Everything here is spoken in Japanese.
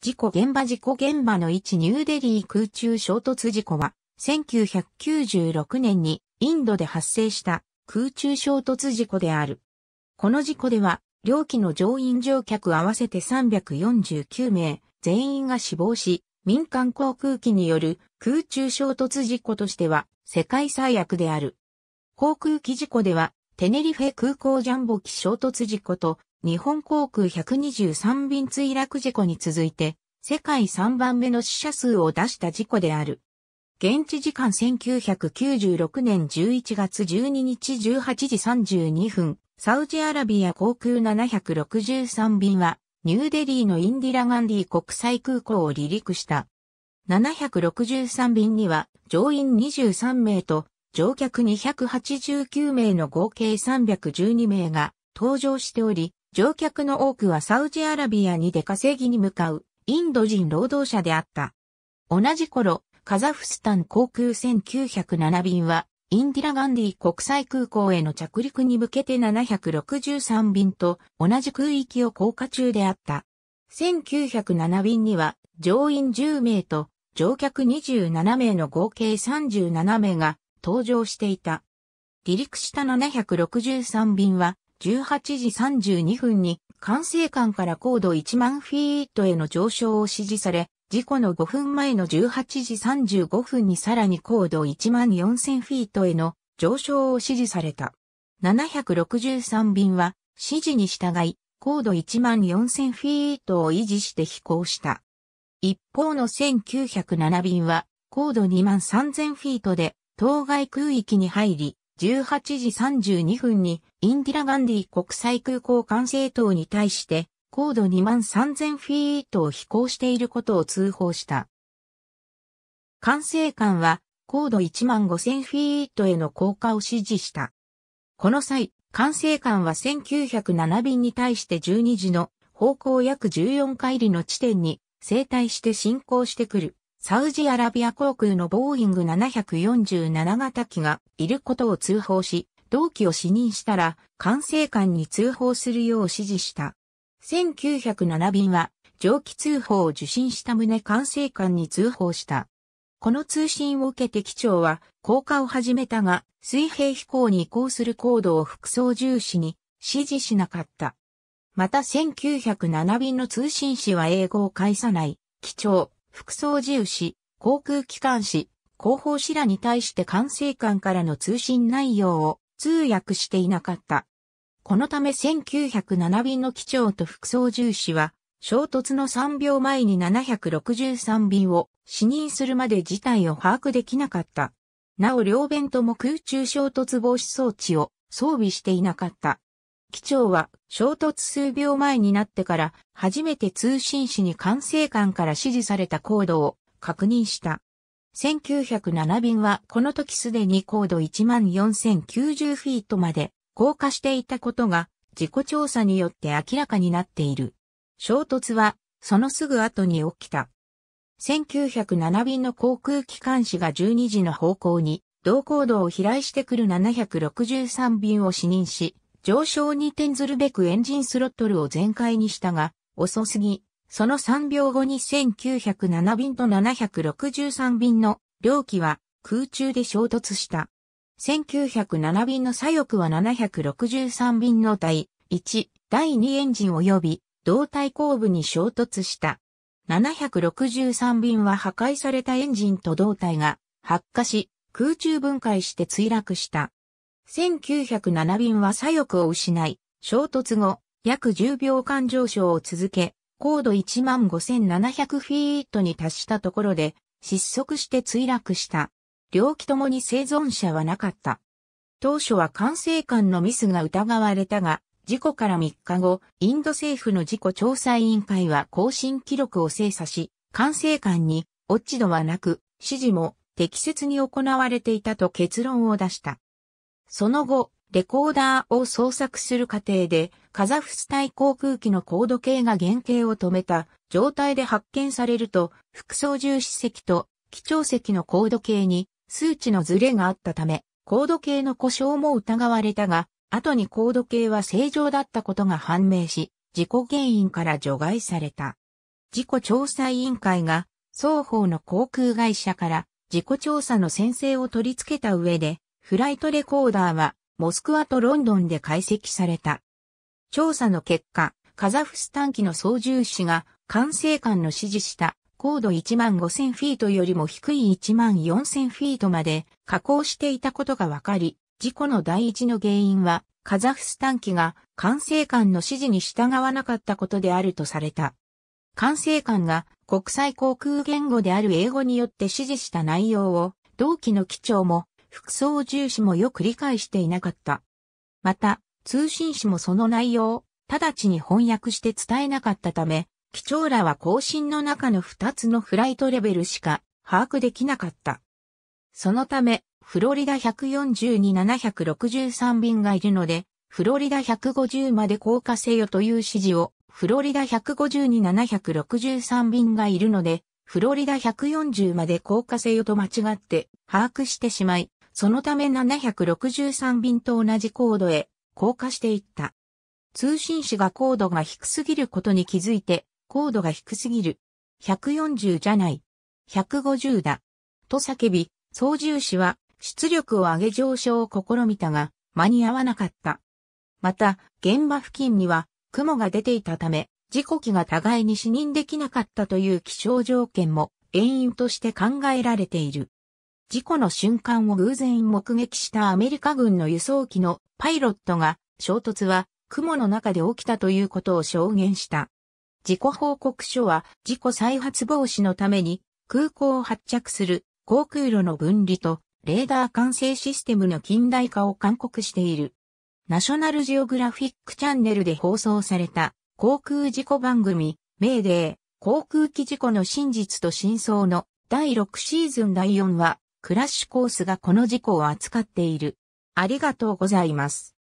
事故現場事故現場の位置ニューデリー空中衝突事故は、1996年にインドで発生した空中衝突事故である。この事故では、両機の乗員乗客合わせて349名、全員が死亡し、民間航空機による空中衝突事故としては世界最悪である。航空機事故では、テネリフェ空港ジャンボ機衝突事故と日本航空123便墜落事故に続いて、世界3番目の死者数を出した事故である。現地時間1996年11月12日18時32分、サウジアラビア航空763便は、ニューデリーのインディラガンディ国際空港を離陸した。763便には乗員23名と乗客289名の合計312名が搭乗しており、乗客の多くはサウジアラビアに出稼ぎに向かうインド人労働者であった。同じ頃、カザフスタン航空1907便は、インディラ・ガンディ国際空港への着陸に向けて763便と同じ空域を降下中であった。1907便には乗員10名と乗客27名の合計37名が搭乗していた。離陸した763便は18時32分に管制官から高度1万フィートへの上昇を指示され、事故の5分前の18時35分にさらに高度1万4000フィートへの上昇を指示された。763便は指示に従い、高度1万4000フィートを維持して飛行した。一方の1907便は高度2万3000フィートで当該空域に入り、18時32分にインディラ・ガンディ国際空港管制塔に対して高度2万3000フィートを飛行していることを通報した。管制官は高度1万5000フィートへの降下を指示した。この際、管制官は1907便に対して12時の方向約14回りの地点に整体して進行してくるサウジアラビア航空のボーイング747型機がいることを通報し、同機を視認したら、管制官に通報するよう指示した。1907便は、蒸気通報を受信した旨管制官に通報した。この通信を受けて機長は、降下を始めたが、水平飛行に移行する高度を副操重視に指示しなかった。また1907便の通信士は英語を介さない、機長、副操縦士、航空機関士、広報士らに対して管制官からの通信内容を通訳していなかった。このため1907便の機長と副操縦士は、衝突の3秒前に763便を死任するまで事態を把握できなかった。なお両弁とも空中衝突防止装置を装備していなかった。機長は衝突数秒前になってから初めて通信士に管制官から指示された高度を確認した。1907便はこの時すでに高度14,090フィートまで降下していたことが事故調査によって明らかになっている。衝突はそのすぐ後に起きた。1907便の航空機関士が12時の方向に同高度を飛来してくる763便を視認し、上昇に転ずるべくエンジンスロットルを全開にしたが、遅すぎ、その3秒後に1907便と763便の両機は空中で衝突した。1907便の左翼は763便の第1、第2エンジン及び胴体後部に衝突した。763便は破壊されたエンジンと胴体が発火し、空中分解して墜落した。1907便は左翼を失い、衝突後、約10秒間上昇を続け、高度15,700フィートに達したところで、失速して墜落した。両機ともに生存者はなかった。当初は管制官のミスが疑われたが、事故から3日後、インド政府の事故調査委員会は更新記録を精査し、管制官に落ち度はなく、指示も適切に行われていたと結論を出した。その後、レコーダーを捜索する過程で、カザフス対航空機の高度計が原型を止めた状態で発見されると、副操縦士席と機長席の高度計に数値のズレがあったため、高度計の故障も疑われたが、後に高度計は正常だったことが判明し、事故原因から除外された。事故調査委員会が、双方の航空会社から事故調査の先生を取り付けた上で、フライトレコーダーはモスクワとロンドンで解析された。調査の結果、カザフスタン機の操縦士が管制官の指示した高度1万5000フィートよりも低い1万4000フィートまで下降していたことが分かり、事故の第一の原因はカザフスタン機が管制官の指示に従わなかったことであるとされた。管制官が国際航空言語である英語によって指示した内容を同期の機長も副操重視もよく理解していなかった。また、通信誌もその内容を直ちに翻訳して伝えなかったため、機長らは更新の中の2つのフライトレベルしか把握できなかった。そのため、フロリダ140に763便がいるので、フロリダ150まで降下せよという指示を、フロリダ150に763便がいるので、フロリダ140まで降下せよと間違って把握してしまい、そのため763便と同じ高度へ降下していった。通信士が高度が低すぎることに気づいて、高度が低すぎる。140じゃない。150だ。と叫び、操縦士は出力を上げ上昇を試みたが、間に合わなかった。また、現場付近には雲が出ていたため、事故機が互いに視認できなかったという気象条件も原因として考えられている。事故の瞬間を偶然目撃したアメリカ軍の輸送機のパイロットが衝突は雲の中で起きたということを証言した。事故報告書は事故再発防止のために空港を発着する航空路の分離とレーダー管制システムの近代化を勧告している。ナショナルジオグラフィックチャンネルで放送された航空事故番組、メーデー、航空機事故の真実と真相の第6シーズン第4話、クラッシュコースがこの事故を扱っている。ありがとうございます。